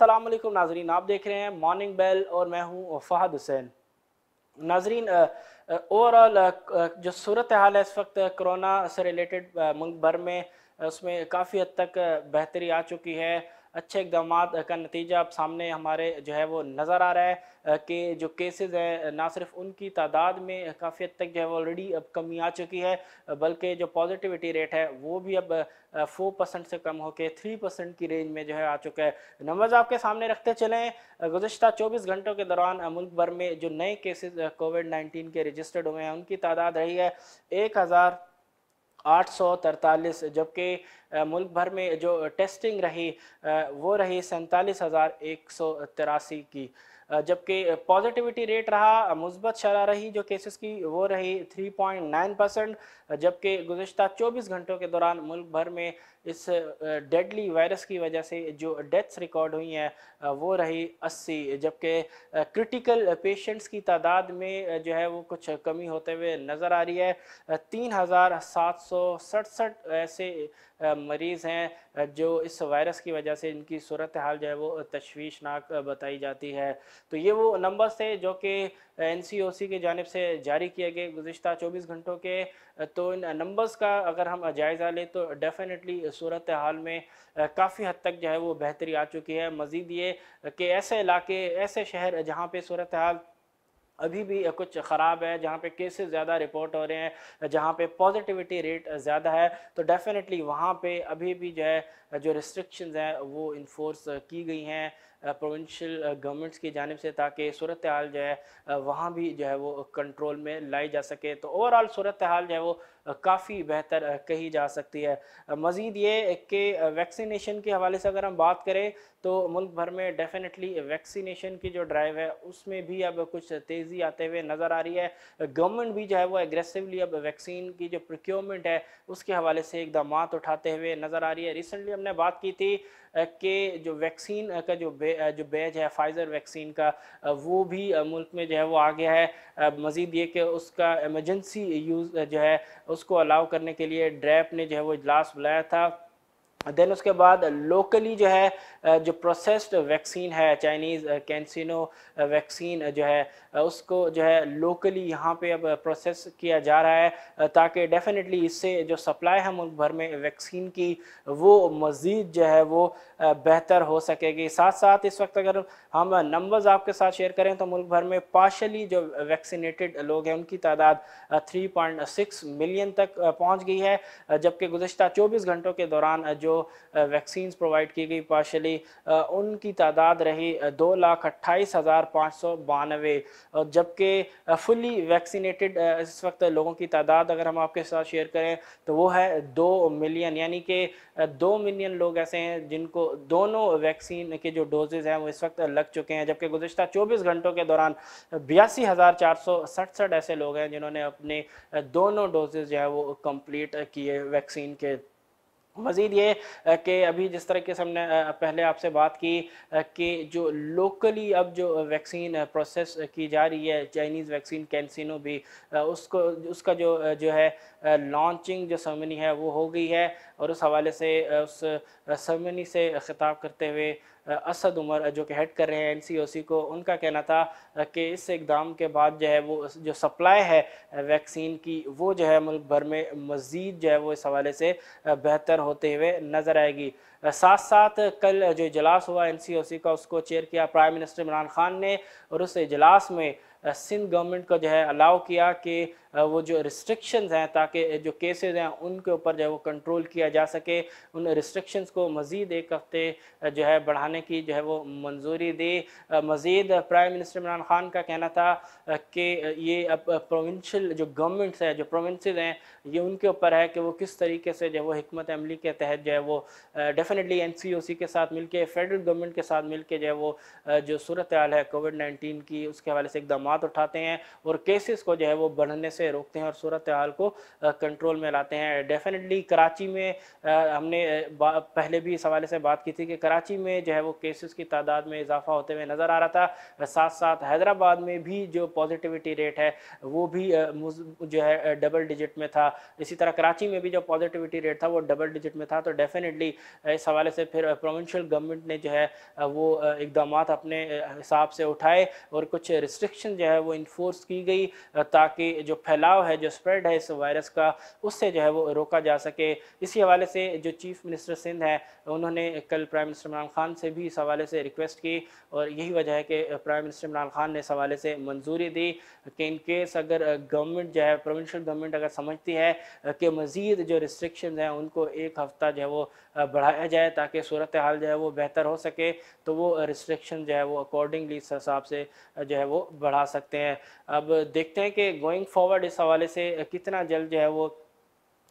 असलम नाजरीन आप देख रहे हैं मॉर्निंग बेल और मैं हूँ फ़हद हुसैन नाजरीन ओवरऑल जो सूरत हाल है इस वक्त कोरोना से रिलेटेड मुल्क भर में उसमें काफ़ी हद तक बेहतरी आ चुकी है अच्छे इकदाम का नतीजा अब सामने हमारे जो है वो नज़र आ रहा है कि जो केसेस हैं ना सिर्फ उनकी तादाद में काफ़ी हद तक जो है वो ऑलरेडी अब कमी आ चुकी है बल्कि जो पॉजिटिविटी रेट है वो भी अब फोर परसेंट से कम होकर थ्री परसेंट की रेंज में जो है आ चुका है नंबर्स आपके सामने रखते चलें गुजशत चौबीस घंटों के दौरान मुल्क भर में जो नए केसेज कोविड नाइन्टीन के रजिस्टर्ड हुए हैं उनकी तादाद रही है एक हज़ार आठ जबकि मुल्क भर में जो टेस्टिंग रही वो रही सैंतालीस की जबकि पॉजिटिविटी रेट रहा मुस्बत शरा रही जो केसेस की वो रही 3.9 परसेंट जबकि गुजशत 24 घंटों के दौरान मुल्क भर में इस डेडली वायरस की वजह से जो डेथ्स रिकॉर्ड हुई हैं वो रही अस्सी जबकि क्रिटिकल पेशेंट्स की तादाद में जो है वो कुछ कमी होते हुए नज़र आ रही है तीन हज़ार सात सौ सड़सठ ऐसे मरीज़ हैं जो इस वायरस की वजह से इनकी सूरत हाल जो है वो तश्वीशनाक बताई जाती है तो ये वो नंबर्स थे जो कि एन सी ओ सी की जानब से जारी किए गए गुज्तर चौबीस घंटों के तो इन नंबर्स का अगर हम जायज़ा लें तो डेफ़िनेटली सूरत हाल में काफ़ी हद तक जो है वो बेहतरी आ चुकी है मज़ीद ये कि ऐसे इलाके ऐसे शहर जहाँ पर सूरत हाल अभी भी कुछ ख़राब है जहाँ पे केसेस ज़्यादा रिपोर्ट हो रहे हैं जहाँ पे पॉजिटिविटी रेट ज़्यादा है तो डेफ़िनेटली वहाँ पे अभी भी जो है जो रिस्ट्रिक्शंस हैं वो इन्फोर्स की गई हैं प्रोविंशियल गवर्नमेंट्स की जानब से ताकि सूरत हाल जो है वहाँ भी जो है वो कंट्रोल में लाई जा सके तो ओवरऑल सूरत हाल जो है वो काफ़ी बेहतर कही जा सकती है मज़ीद ये कि वैक्सीनेशन के हवाले से अगर हम बात करें तो मुल्क भर में डेफिनेटली वैक्सीनेशन की जो ड्राइव है उसमें भी अब कुछ तेज़ी आते हुए नज़र आ रही है गवर्नमेंट भी जो है वो एग्रेसिवली अब वैक्सीन की जो प्रोक्योरमेंट है उसके हवाले से इकदाम उठाते हुए नज़र आ रही है रिसेंटली हमने बात की थी के जो वैक्सीन का जो बे, जो बैच है फाइज़र वैक्सीन का वो भी मुल्क में जो है वो आ गया है मज़ीद ये कि उसका एमरजेंसी यूज़ जो है उसको अलाउ करने के लिए ड्रैप ने जो है वो इजलास बुलाया था देन उसके बाद लोकली जो है जो प्रोसेस्ड वैक्सीन है चाइनीज़ कैंसिनो वैक्सीन जो है उसको जो है लोकली यहाँ पे अब प्रोसेस किया जा रहा है ताकि डेफिनेटली इससे जो सप्लाई है मुल्क भर में वैक्सीन की वो मज़ीद जो है वो बेहतर हो सकेगी साथ साथ इस वक्त अगर हम नंबर्स आपके साथ शेयर करें तो मुल्क भर में पार्शली जो वैक्सीनेटेड लोग हैं उनकी तादाद 3.6 मिलियन तक पहुंच गई है जबकि गुजशत 24 घंटों के दौरान जो वैक्सीन प्रोवाइड की गई पार्शली उनकी तादाद रही दो लाख अट्ठाईस हज़ार पाँच सौ बानवे जबकि फुली वैक्सीनेटेड इस वक्त लोगों की तादाद अगर हम आपके साथ शेयर करें तो वो है दो मिलियन यानी कि दो मिलियन लोग ऐसे हैं जिनको दोनों वैक्सीन के जो डोजेज़ हैं वो इस वक्त लग लग चुके हैं जबकि गुजशत चौबीस घंटों के दौरान बयासी हज़ार चार सौ सड़सठ ऐसे लोग हैं जिन्होंने अपने दोनों डोजेज जो है वो कम्प्लीट किए वैक्सीन के मज़ीद ये कि अभी जिस तरह के हमने पहले आपसे बात की कि जो लोकली अब जो वैक्सीन प्रोसेस की जा रही है चाइनीज़ वैक्सीन कैंसिनो भी उसको उसका जो जो है लॉन्चिंग जो सरमनी है वो हो गई है और उस हवाले से उस सरमनी से ख़िताब करते हुए असद उमर जो कि हेड कर रहे हैं एनसीओसी को उनका कहना था कि इस इकदाम के बाद जो है वो जो सप्लाई है वैक्सीन की वो जो है मुल्क भर में मज़ीद जो है वो इस हवाले से बेहतर होते हुए नजर आएगी साथ साथ कल जो इजलास हुआ एनसीओसी का उसको चेयर किया प्राइम मिनिस्टर इमरान खान ने और उस इजलास में सिंध गवर्नमेंट को जो है अलाउ किया कि वो जो रिस्ट्रिक्शंस हैं ताकि जो केसेस हैं उनके ऊपर जो है वो कंट्रोल किया जा सके उन रिस्ट्रिक्शंस को मज़ीद एक हफ़्ते जो है बढ़ाने की जो है वो मंजूरी दी मज़ीद प्राइम मिनिस्टर इमरान खान का कहना था कि ये अब प्रोविंशल जो गवर्नमेंट्स हैं जो प्रोविंसेस हैं ये उनके ऊपर है कि वो किस तरीके से जो है वो हमत अमली के तहत जो है वो डेफिनेटली एन सी ओ सी के साथ के फेडरल गवर्नमेंट के साथ मिलके जो है वो जो सूरत हाल है कोविड नाइन्टीन की उसके हवाले से इकदाम उठाते हैं और केसेस को जो है वो बढ़ने से से रोकते हैं और सूरत हाल को कंट्रोल में लाते हैं डेफिनेटली कराची में हमने पहले भी इस हवाले से बात की थी कि कराची में जो है वो केसेस की तादाद में इजाफा होते हुए नज़र आ रहा था साथ साथ हैदराबाद में भी जो पॉजिटिविटी रेट है वो भी जो है डबल डिजिट में था इसी तरह कराची में भी जो पॉजिटिविटी रेट था वो डबल डिजिट में था तो डेफिनेटली इस हवाले से फिर प्रोविंशियल गवर्नमेंट ने जो है वो इकदाम अपने हिसाब से उठाए और कुछ रिस्ट्रिक्शन जो है वो इन्फोर्स की गई ताकि जो फैलाव है जो स्प्रेड है इस वायरस का उससे जो है वो रोका जा सके इसी हवाले से जो चीफ मिनिस्टर सिंध है उन्होंने कल प्राइम मिनिस्टर इमरान खान से भी इस हवाले से रिक्वेस्ट की और यही वजह है कि प्राइम मिनिस्टर इमरान खान ने इस हवाले से मंजूरी दी कि इन केस अगर गवर्नमेंट जो है प्रोविंशल गवर्नमेंट अगर समझती है कि मज़ीद जो रिस्ट्रिक्शन हैं उनको एक हफ़्ता जो है वो बढ़ाया जाए ताकि सूरत हाल जो है वो बेहतर हो सके तो वो रिस्ट्रिक्शन जो है वो अकॉर्डिंगली इस हिसाब से जो है वो बढ़ा सकते हैं अब देखते हैं कि गोइंग फॉरवर्ड इस हवाले से कितना जल्द जो है वो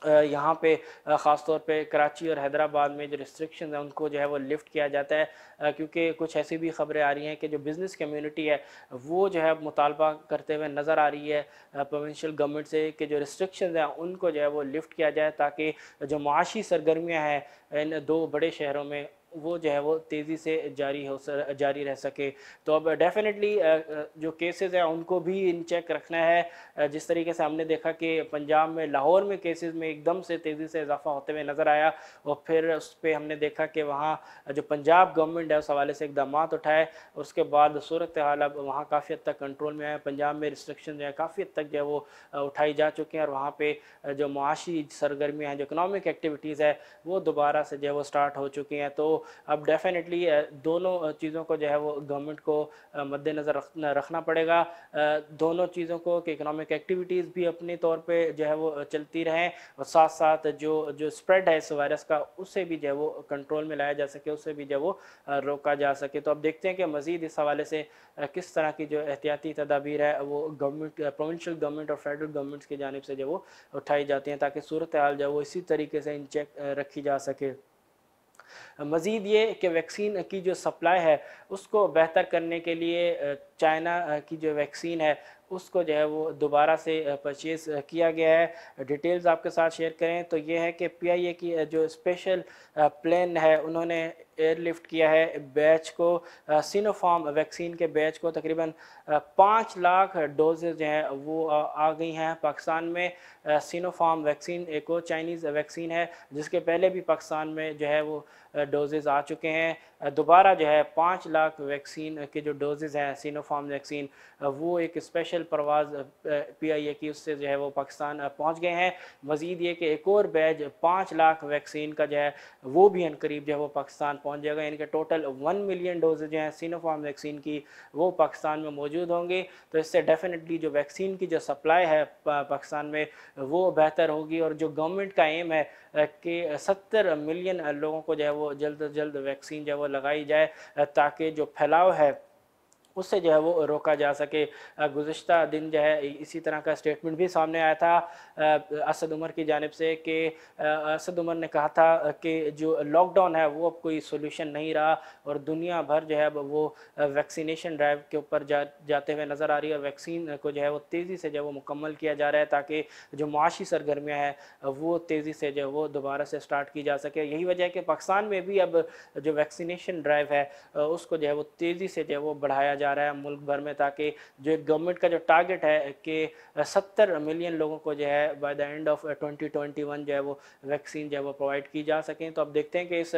यहाँ पे ख़ास तौर पे कराची और हैदराबाद में जो रिस्ट्रिक्शन है उनको जो है वो लिफ्ट किया जाता है क्योंकि कुछ ऐसी भी खबरें आ रही हैं कि जो बिज़नेस कम्युनिटी है वो जो है मुतालबा करते हुए नज़र आ रही है प्रोविशल गवर्नमेंट से कि जो रिस्ट्रिक्शन हैं उनको जो है वो लिफ्ट किया जाए ताकि जो माशी सरगर्मियाँ हैं इन दो बड़े शहरों में वो जो है वो तेज़ी से जारी हो सर जारी रह सके तो अब डेफिनेटली जो केसेस हैं उनको भी इन चेक रखना है जिस तरीके से हमने देखा कि पंजाब में लाहौर में केसेस में एकदम से तेज़ी से इजाफा होते हुए नज़र आया और फिर उस पर हमने देखा कि वहाँ जो पंजाब गवर्नमेंट है उस हवाले से इकदाम उठाए उसके बाद सूरत हाल अब वहाँ काफ़ी हद तक कंट्रोल में आए पंजाब में रिस्ट्रिक्शन जो है काफ़ी हद तक जो है वो उठाई जा चुकी हैं और वहाँ पर जो मुआशी सरगर्मियाँ हैं जो इकनॉमिक एक्टिविटीज़ है वो दोबारा से जो है वो स्टार्ट हो चुकी हैं तो अब डेफिनेटली दोनों चीज़ों को जो है वो गवर्नमेंट को मद्देनज़र रखना पड़ेगा दोनों चीज़ों को कि इकनॉमिक एक्टिविटीज़ भी अपने तौर पे जो है वो चलती रहें और साथ साथ जो जो स्प्रेड है इस वायरस का उससे भी जो है वो कंट्रोल में लाया जा सके उससे भी जो है वो रोका जा सके तो अब देखते हैं कि मज़ीद इस हवाले से किस तरह की जो एहतियाती तदाबीर है वो गवर्नमेंट प्रोविंशल गवर्नमेंट और फेडरल गवर्नमेंट्स की जानब से जो वो उठाई जाती हैं ताकि सूरत हाल जो वो इसी तरीके से इन चेक रखी जा सके मज़ीद ये कि वैक्सीन की जो सप्लाई है उसको बेहतर करने के लिए चाइना की जो वैक्सीन है उसको जो है वो दोबारा से परचेज़ किया गया है डिटेल्स आपके साथ शेयर करें तो ये है कि पीआईए की जो स्पेशल प्लान है उन्होंने एयरलिफ्ट किया है बैच को सिनोफार्म वैक्सीन के बैच को तकरीबन पाँच लाख डोजेज हैं वो आ गई हैं पाकिस्तान में सिनोफार्म वैक्सीन एक और चाइनीज़ वैक्सीन है जिसके पहले भी पाकिस्तान में जो है वो डोजेज आ चुके हैं दोबारा जो है पाँच लाख वैक्सीन के जो डोजेज हैं सिनोफार्म वैक्सीन वो एक स्पेशल परवाज पी आई ए की उससे जो है वो पाकिस्तान पहुँच गए हैं मज़ीद ये कि एक और बैच पाँच लाख वैक्सीन का जो है वो भी अनकरीब करीब जो है वो पाकिस्तान पहुंच जाएगा यानी कि टोटल वन मिलियन डोजेज जो हैं सिनोफार्म वैक्सीन की वो पाकिस्तान में मौजूद होंगी तो इससे डेफिनेटली जो वैक्सीन की जो सप्लाई है पाकिस्तान में वो बेहतर होगी और जो गवर्नमेंट का एम है कि सत्तर मिलियन लोगों को जो है वो जल्द अज जल्द वैक्सीन जो है वो लगाई जाए ताकि जो फैलाव है उससे जो है वो रोका जा सके गुज्त दिन जो है इसी तरह का स्टेटमेंट भी सामने आया था असद उमर की जानब से कि असद उमर ने कहा था कि जो लॉकडाउन है वो अब कोई सोल्यूशन नहीं रहा और दुनिया भर जो है वो वैक्सीनेशन ड्राइव के ऊपर जा जाते हुए नज़र आ रही है वैक्सीन को जो है वो तेज़ी से जो है वो मुकम्मल किया जा रहा है ताकि जो मुआशी सरगर्मियाँ हैं वो तेज़ी से जो है वो दोबारा से स्टार्ट की जा सके यही वजह है कि पाकिस्तान में भी अब जो वैक्सीनेशन ड्राइव है उसको जो है वो तेज़ी से जो है वो बढ़ाया जा जा रहा है मुल्क भर में ताकि जो एक गवर्नमेंट का जो टारगेट है कि सत्तर मिलियन लोगों को जो है by the end of twenty twenty one जो है वो वैक्सीन जो है वो प्रोवाइड की जा सकें तो अब देखते हैं कि इस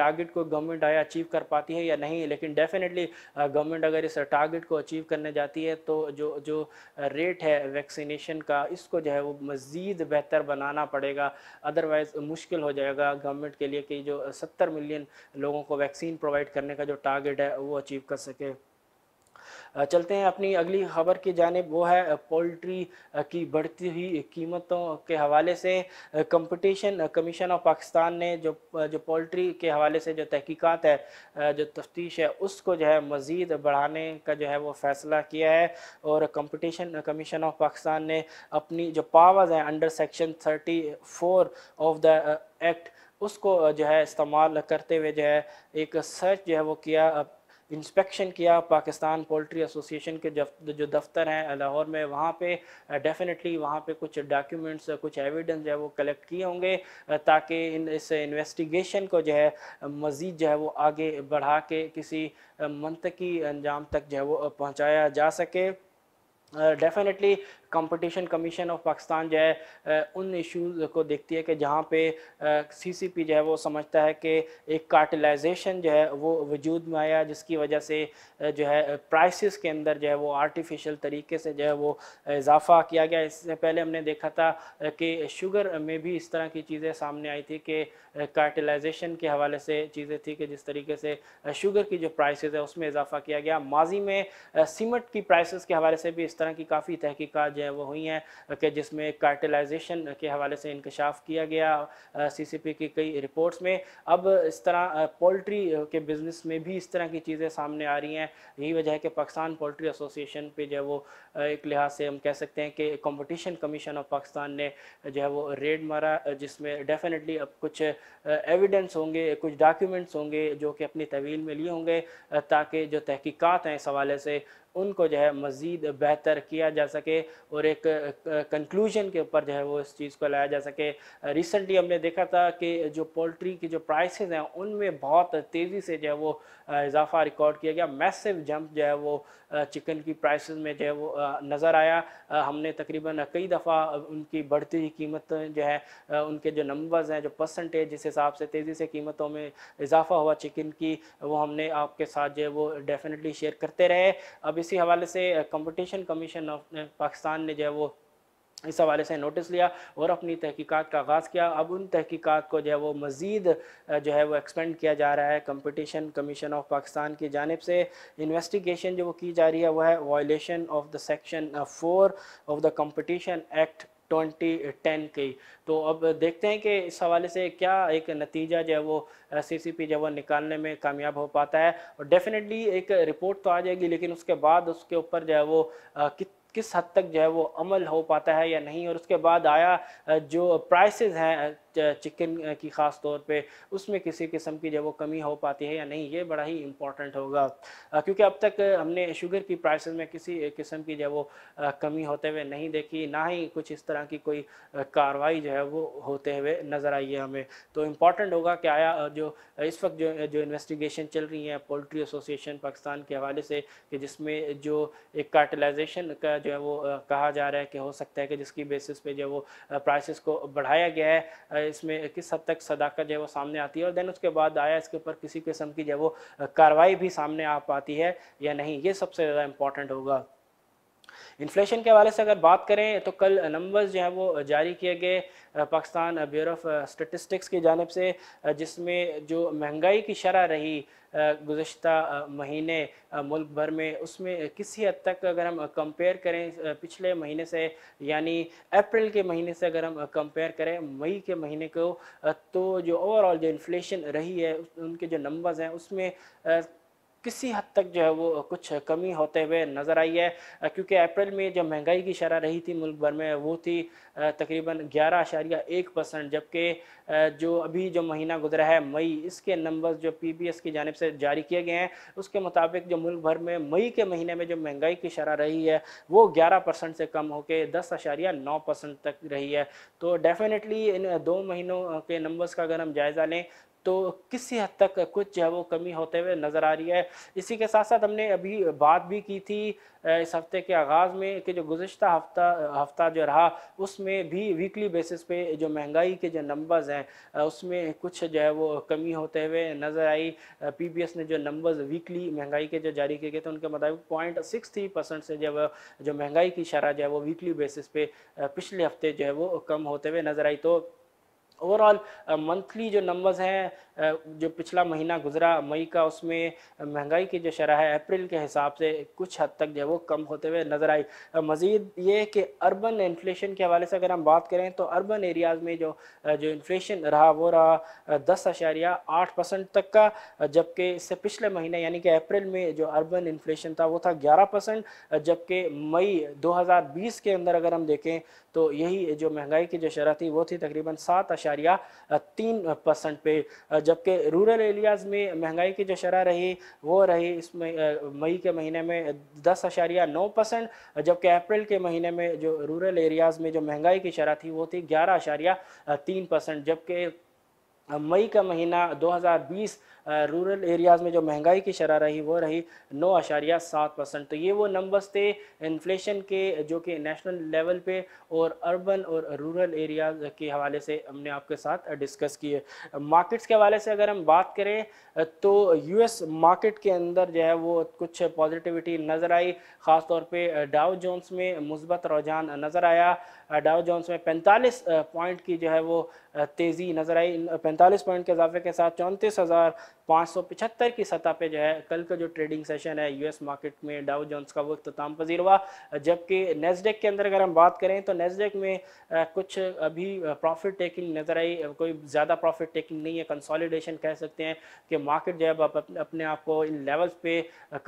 टारगेट को गवर्नमेंट आया अचीव कर पाती है या नहीं लेकिन डेफिनेटली गवर्नमेंट अगर इस टारगेट को अचीव करने जाती है तो जो जो रेट है वैक्सीनेशन का इसको जो है वो मज़ीद बेहतर बनाना पड़ेगा अदरवाइज़ मुश्किल हो जाएगा गवर्नमेंट के लिए कि जो सत्तर मिलियन लोगों को वैक्सीन प्रोवाइड करने का जो टारगेट है वो अचीव कर सके चलते हैं अपनी अगली खबर की जानब वो है पोल्ट्री की बढ़ती हुई कीमतों के हवाले से कंपटीशन कमीशन ऑफ पाकिस्तान ने जो जो पोल्ट्री के हवाले से जो तहकीकात है जो तफ्तीश है उसको जो है मज़ीद बढ़ाने का जो है वो फैसला किया है और कंपटीशन कमीशन ऑफ पाकिस्तान ने अपनी जो पावर्स हैं under section thirty four of the act उसको जो है इस्तेमाल करते हुए जो है एक सर्च जो है वो किया इंस्पेक्शन किया पाकिस्तान पोल्ट्री एसोसिएशन के जो दफ्तर हैं लाहौर में वहाँ पे डेफिनेटली वहाँ पे कुछ डॉक्यूमेंट्स कुछ एविडेंस जो है वो कलेक्ट किए होंगे ताकि इन इस इन्वेस्टिगेशन को जो है मज़ीद जो है वो आगे बढ़ा के किसी मनतकी अंजाम तक जो है वो पहुँचाया जा सके definitely uh, competition commission of Pakistan जो है उन इश्यूज़ को देखती है कि जहाँ पे सीसीपी जो है वो समझता है कि एक कार्टिलाइजेशन जो है वो वजूद में आया जिसकी वजह से जो है प्राइसेस के अंदर जो है वो आर्टिफिशियल तरीके से जो है वो इजाफा किया गया इससे पहले हमने देखा था कि शुगर में भी इस तरह की चीज़ें सामने आई थी कि कार्टिलाइजेशन के हवाले से चीज़ें थी कि जिस तरीके से शुगर की जो प्राइस है उसमें इजाफा किया गया माजी में सीमट की प्राइस के हवाले से भी इस तरह की काफ़ी तहकीकात जो है वो हुई हैं कि जिसमें कार्टलाइजेशन के हवाले से इंकशाफ किया गया सी सी पी की कई रिपोर्ट्स में अब इस तरह पोल्ट्री के बिज़नेस में भी इस तरह की चीज़ें सामने आ रही हैं यही वजह है कि पाकिस्तान पोल्ट्री एसोसिएशन पर जो है वो एक लिहाज से हम कह सकते हैं कि कॉम्पटिशन कमीशन ऑफ पाकिस्तान ने जो है वो रेड मारा जिसमें डेफिनेटली अब कुछ एविडेंस होंगे कुछ डॉक्यूमेंट्स होंगे जो कि अपनी तवील में लिए होंगे ताकि जो तहकीकत हैं इस हवाले से उनको जो है मज़ीद बेहतर किया जा सके और एक कंक्लूजन के ऊपर जो है वो इस चीज़ को लाया जा सके रिसेंटली हमने देखा था कि जो पोल्ट्री की जो प्राइसेस हैं उनमें बहुत तेज़ी से जो है वो इजाफा रिकॉर्ड किया गया मैसिव जंप जो है वो चिकन की प्राइसेस में जो है वो नज़र आया हमने तकरीबन कई दफ़ा उनकी बढ़ती हुई कीमत जो है उनके जो नंबर्स हैं जो परसेंटेज जिस हिसाब से तेज़ी से कीमतों में इजाफा हुआ चिकन की वो हमने आपके साथ जो है वो डेफिनेटली शेयर करते रहे अब इस इसी हवाले से कंपटीशन कमीशन ऑफ पाकिस्तान ने जो है वो इस हवाले से नोटिस लिया और अपनी तहकीकात का आगाज़ किया अब उन तहकीकात को जो है वो मज़ीद जो है वो एक्सपेंड किया जा रहा है कंपटीशन कमीशन ऑफ पाकिस्तान की जानब से इन्वेस्टिगेशन जो वो की जा रही है वह है violation of the section four of the competition act twenty ten की तो अब देखते हैं कि इस हवाले से क्या एक नतीजा जो है वो सी सी पी जो वो निकालने में कामयाब हो पाता है और डेफिनेटली एक रिपोर्ट तो आ जाएगी लेकिन उसके बाद उसके ऊपर जो है वो कित किस हद तक जो है वो अमल हो पाता है या नहीं और उसके बाद आया जो प्राइसेस हैं चिकन की ख़ास तौर पे उसमें किसी किस्म की जो वो कमी हो पाती है या नहीं ये बड़ा ही इम्पॉर्टेंट होगा क्योंकि अब तक हमने शुगर की प्राइस में किसी किस्म की जो वो कमी होते हुए नहीं देखी ना ही कुछ इस तरह की कोई कार्रवाई जो है वो होते हुए नज़र आई है हमें तो इम्पॉर्टेंट होगा कि आया जो इस वक्त जो जो इन्वेस्टिगेशन चल रही है पोल्ट्री एसोसिएशन पाकिस्तान के हवाले से कि जिसमें जो एक कार्टलाइजेशन का जो है वो कहा जा रहा है कि हो सकता है कि जिसकी बेसिस पे जो वो प्राइसेस को बढ़ाया गया है इसमें किस हद तक सदाकत जो है वो सामने आती है और देन उसके बाद आया इसके ऊपर किसी किस्म की जो है वो कार्रवाई भी सामने आ पाती है या नहीं ये सबसे ज़्यादा इम्पॉर्टेंट होगा इन्फ्लेशन के हवाले से अगर बात करें तो कल नंबर्स जो हैं वो जारी किए गए पाकिस्तान ब्यूरो ऑफ स्टेटिस्टिक्स की जानब से जिसमें जो महंगाई की शरह रही गुजशत महीने मुल्क भर में उसमें किसी हद तक अगर हम कंपेयर करें पिछले महीने से यानी अप्रैल के महीने से अगर हम कंपेयर करें मई के महीने को तो जो ओवरऑल जो इन्फ्लेशन रही है उनके जो नंबर्स हैं उसमें किसी हद तक जो है वो कुछ कमी होते हुए नज़र आई है क्योंकि अप्रैल में जो महंगाई की शरह रही थी मुल्क भर में वो थी तकरीबन ग्यारह अशारिया एक परसेंट जबकि जो अभी जो महीना गुजरा है मई इसके नंबर्स जो पी बी एस की जानब से जारी किए गए हैं उसके मुताबिक जो मुल्क भर में मई के महीने में जो महंगाई की शरह रही है वो ग्यारह परसेंट से कम होकर दस अशारिया नौ परसेंट तक रही है तो डेफिनेटली इन दो महीनों के नंबर्स का अगर हम जायज़ा लें तो किसी हद तक कुछ जो है वो कमी होते हुए नज़र आ रही है इसी के साथ साथ हमने अभी बात भी की थी इस हफ्ते के आगाज़ में कि जो गुज्त हफ्ता हफ्ता जो रहा उसमें भी वीकली बेसिस पे जो महंगाई के जो नंबर्स हैं उसमें कुछ जो है वो कमी होते हुए नज़र आई पीबीएस ने जो नंबर्स वीकली महंगाई के जो जारी किए गए थे उनके मुताबिक पॉइंट सिक्स थ्री परसेंट से जब जो महंगाई की शरह जो है वो वीकली बेसिस पे पिछले हफ्ते जो है वो कम होते हुए नज़र आई तो ओवरऑल मंथली uh, जो नंबर्स हैं uh, जो पिछला महीना गुजरा मई का उसमें uh, महंगाई की जो शरह है अप्रैल के हिसाब से कुछ हद तक जो है वो कम होते हुए नज़र आई मज़ीद ये कि अर्बन इन्फ्लेशन के हवाले से अगर हम बात करें तो अर्बन एरियाज़ में जो जो इन्फ्लेशन रहा वो रहा दस अशारिया आठ परसेंट तक का जबकि इससे पिछले महीने यानी कि अप्रैल में जो अर्बन इन्फ्लेशन था वो था ग्यारह परसेंट जबकि मई दो हज़ार बीस के अंदर अगर हम देखें तो यही जो महंगाई की जो शरह थी वो थी तकरीबन सात इशारिया तीन परसेंट पे जबकि रूरल एरियाज़ में महंगाई की जो शरह रही वो रही इसमें मई के महीने में दस अशारिया नौ परसेंट जबकि अप्रैल के महीने में जो रूरल एरियाज़ में जो महंगाई की शरह थी वो थी ग्यारह अशारिया तीन परसेंट जबकि मई का महीना 2020 रूरल एरियाज़ में जो महंगाई की शरह रही वो रही नौ अशारिया सात परसेंट तो ये वो नंबर्स थे इन्फ्लेशन के जो कि नेशनल लेवल पे और अर्बन और रूरल एरियाज़ के हवाले से हमने आपके साथ डिस्कस किए मार्केट्स के हवाले से अगर हम बात करें तो यूएस मार्केट के अंदर जो है वो कुछ पॉजिटिविटी नज़र आई ख़ास तौर पर डाउ जोन्स में मुस्बत रुझान नज़र आया डाउ जोन्स में 45 पॉइंट की जो है वो तेज़ी नज़र आई 45 पॉइंट के इजाफे के साथ चौंतीस हज़ार 575 की सतह पे जो है कल का जो ट्रेडिंग सेशन है यूएस मार्केट में डाउ जोन्स का वक्त तमाम तो पजीर हुआ जबकि नेस्डेक के अंदर अगर हम बात करें तो नेस्डेक में कुछ अभी प्रॉफिट टेकिंग नज़र आई कोई ज़्यादा प्रॉफिट टेकिंग नहीं है कंसोलिडेशन कह सकते हैं कि मार्केट जो है आप अपने आप को इन लेवल्स पे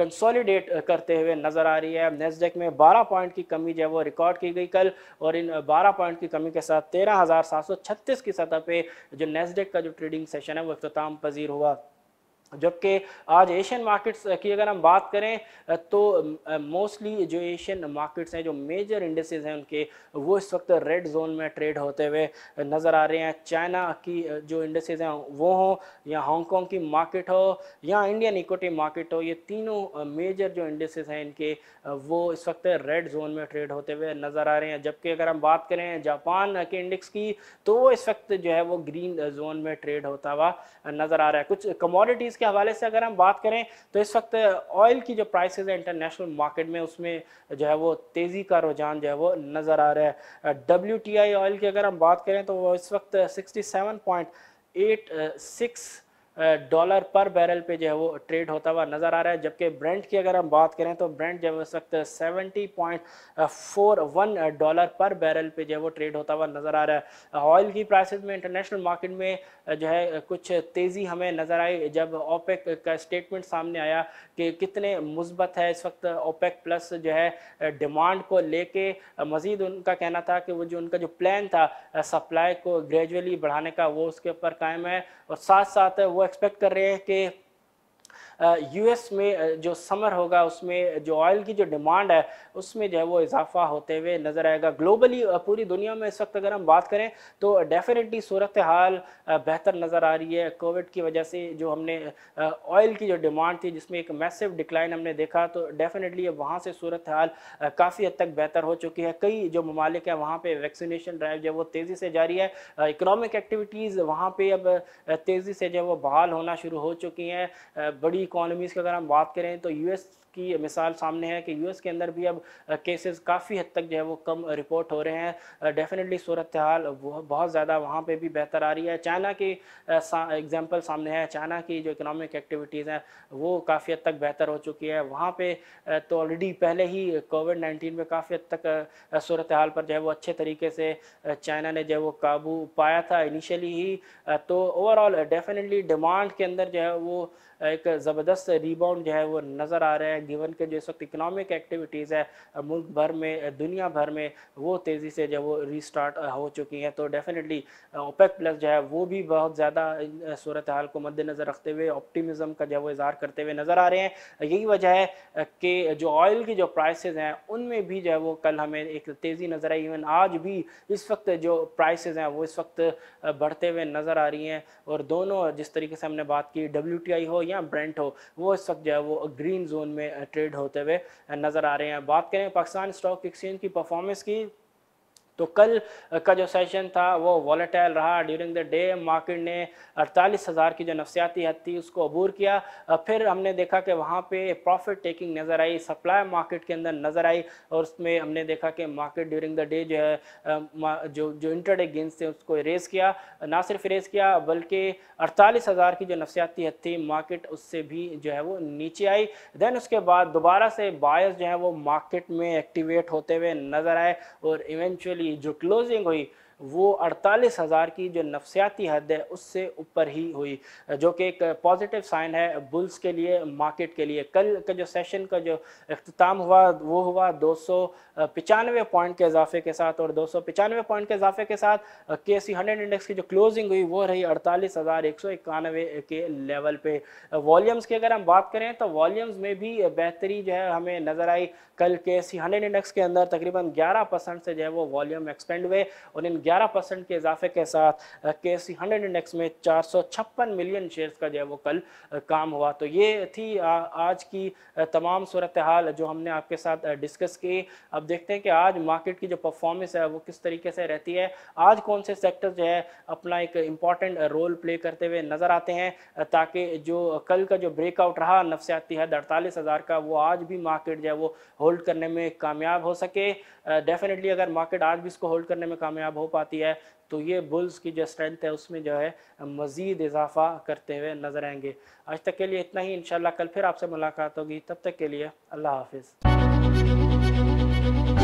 कंसोलिडेट करते हुए नज़र आ रही है नेस्डेक में बारह पॉइंट की कमी जो है वो रिकॉर्ड की गई कल और इन बारह पॉइंट की कमी के साथ तेरह की सतह पर जो नेस्डेक का जो ट्रेडिंग सेशन है वो अख्ताम तो पजीर हुआ जबकि आज एशियन मार्केट्स की अगर हम बात करें तो मोस्टली जो एशियन मार्केट्स हैं जो मेजर इंडस्ट्रीज हैं उनके वो इस वक्त रेड जोन में ट्रेड होते हुए नज़र आ रहे हैं चाइना की जो इंडस्ट्रीज हैं वो हो या हांगकॉन्ग की मार्केट हो या इंडियन इक्विटी मार्केट हो ये तीनों मेजर जो इंडस्ट्रीज हैं इनके वो इस वक्त रेड जोन में ट्रेड होते हुए नज़र आ रहे हैं जबकि अगर हम बात करें जापान के इंडेक्स की तो वो इस वक्त जो है वो ग्रीन जोन में ट्रेड होता हुआ नज़र आ रहा है कुछ कमोडिटीज़ के हवाले से अगर हम बात करें तो इस वक्त ऑयल की जो प्राइसेस है इंटरनेशनल मार्केट में उसमें जो है वो तेज़ी का रुझान जो है वो नज़र आ रहा है डब्ल्यू ऑयल की अगर हम बात करें तो वो इस वक्त sixty seven point eight six dollar per barrel पे जो है वो ट्रेड होता हुआ नज़र आ रहा है जबकि ब्रेंट की अगर हम बात करें तो ब्रेंट जो है उस वक्त seventy point four one dollar per barrel पे जो है वो ट्रेड होता हुआ नज़र आ रहा है ऑयल की प्राइसेस में इंटरनेशनल मार्केट में जो है कुछ तेज़ी हमें नज़र आई जब ओपेक का स्टेटमेंट सामने आया कि कितने मुस्बत है इस वक्त ओपेक प्लस जो है डिमांड को लेके मज़ीद उनका कहना था कि वो जो उनका जो प्लान था सप्लाई को ग्रेजुअली बढ़ाने का वो उसके ऊपर कायम है और साथ साथ वो वो एक्सपेक्ट कर रहे हैं कि यूएस में जो समर होगा उसमें जो ऑयल की जो डिमांड है उसमें जो है वो इजाफा होते हुए नज़र आएगा ग्लोबली पूरी दुनिया में इस वक्त अगर हम बात करें तो डेफिनेटली सूरत हाल बेहतर नज़र आ रही है कोविड की वजह से जो हमने ऑयल की जो डिमांड थी जिसमें एक मैसिव डिक्लाइन हमने देखा तो डेफिनेटली वहाँ से सूरत हाल काफ़ी हद तक बेहतर हो चुकी है कई जो ममालिक हैं वहाँ पर वैक्सीनेशन ड्राइव जो है वो तेज़ी से जारी है इकनॉमिक एक्टिविटीज़ वहाँ पर अब तेज़ी से जो है वो बहाल होना शुरू हो चुकी हैं बड़ी इकोनॉमीज़ की अगर हम बात करें तो यूएस की मिसाल सामने है कि यूएस के अंदर भी अब केसेस काफ़ी हद तक जो है वो कम रिपोर्ट हो रहे हैं डेफिनेटली सूरत हाल बहुत ज़्यादा वहाँ पे भी बेहतर आ रही है चाइना की एग्जांपल सामने है चाइना की जो इकोनॉमिक एक्टिविटीज़ हैं वो काफ़ी हद तक बेहतर हो चुकी है वहाँ पे तो ऑलरेडी पहले ही कोविड नाइन्टीन में काफ़ी हद तक सूरत हाल पर जो है वो अच्छे तरीके से चाइना ने जो है वो काबू पाया था इनिशियली ही तो ओवरऑल डेफिनेटली डिमांड के अंदर जो है वो एक ज़बरदस्त रीबाउंड जो है वो नज़र आ रहा है गिवन के जो इस वक्त इकनॉमिक एक्टिविटीज़ है मुल्क भर में दुनिया भर में वो तेज़ी से जो वो रीस्टार्ट हो चुकी हैं तो डेफिनेटली ओपेक प्लस जो है वो भी बहुत ज़्यादा सूरत हाल को मद्देनज़र रखते हुए ऑप्टिमिज़म का जो है वो इजहार करते हुए नज़र आ रहे हैं यही वजह है कि जो ऑयल की जो प्राइस हैं उनमें भी जो है वो कल हमें एक तेज़ी नज़र आई इवन आज भी इस वक्त जो प्राइस हैं वो इस वक्त बढ़ते हुए नज़र आ रही हैं और दोनों जिस तरीके से हमने बात की डब्ल्यू हो या ब्रेंट हो वो इस वक्त जो है वो ग्रीन जोन में ट्रेड होते हुए नज़र आ रहे हैं बात करें पाकिस्तान स्टॉक एक्सचेंज की परफॉर्मेंस की तो कल का जो सेशन था वो वॉलेटाइल रहा ड्यूरिंग द डे मार्केट ने अड़तालीस हज़ार की जो नफसियाती हद थी उसको अबूर किया फिर हमने देखा कि वहाँ पे प्रॉफिट टेकिंग नज़र आई सप्लाई मार्केट के अंदर नज़र आई और उसमें हमने देखा कि मार्केट ड्यूरिंग द डे जो है जो जो इंटरडे गेंस थे उसको रेज़ किया ना सिर्फ रेज़ किया बल्कि अड़तालीस हज़ार की जो नफसियाती हद थी मार्केट उससे भी जो है वो नीचे आई देन उसके बाद दोबारा से बायस जो है वो मार्केट में एक्टिवेट होते हुए नज़र आए और इवेंचुअली जो क्लोजिंग हुई वो अड़तालीस हज़ार की जो नफसियाती हद है उससे ऊपर ही हुई जो कि एक पॉजिटिव साइन है बुल्स के लिए मार्केट के लिए कल का जो सेशन का जो अख्ताम हुआ वो हुआ दो सौ पचानवे पॉइंट के इजाफे के साथ और दो सौ पचानवे पॉइंट के इजाफे के साथ के सी हंड्रेड इंडेक्स की जो क्लोजिंग हुई वो रही अड़तालीस हज़ार एक सौ इक्यानवे के लेवल पे वॉल्यूम्स की अगर हम बात करें तो वॉल्यूम्स में भी बेहतरी जो है हमें नज़र आई कल के सी हंड्रेड इंडेक्स के अंदर तकरीबन ग्यारह परसेंट से जो है वो वॉल्यूम एक्सपेंड हुए और इन 11 परसेंट के इजाफे के साथ के सी हंड्रेड इंडेक्स में चार सौ छप्पन मिलियन शेयर्स का जो है वो कल काम हुआ तो ये थी आज की तमाम सूरत हाल जो हमने आपके साथ डिस्कस की अब देखते हैं कि आज मार्केट की जो परफॉर्मेंस है वो किस तरीके से रहती है आज कौन से सेक्टर जो है अपना एक इम्पॉर्टेंट रोल प्ले करते हुए नज़र आते हैं ताकि जो कल का जो ब्रेकआउट रहा नफसियाती हद अड़तालीस हज़ार का वो आज भी मार्केट जो है वो होल्ड करने में कामयाब हो सके डेफिनेटली अगर मार्केट आज भी इसको होल्ड करने में कामयाब हो पाती है तो ये बुल्स की जो स्ट्रेंथ है उसमें जो है मज़ीद इजाफा करते हुए नज़र आएंगे आज तक के लिए इतना ही इन कल फिर आपसे मुलाकात होगी तब तक के लिए अल्लाह हाफिज़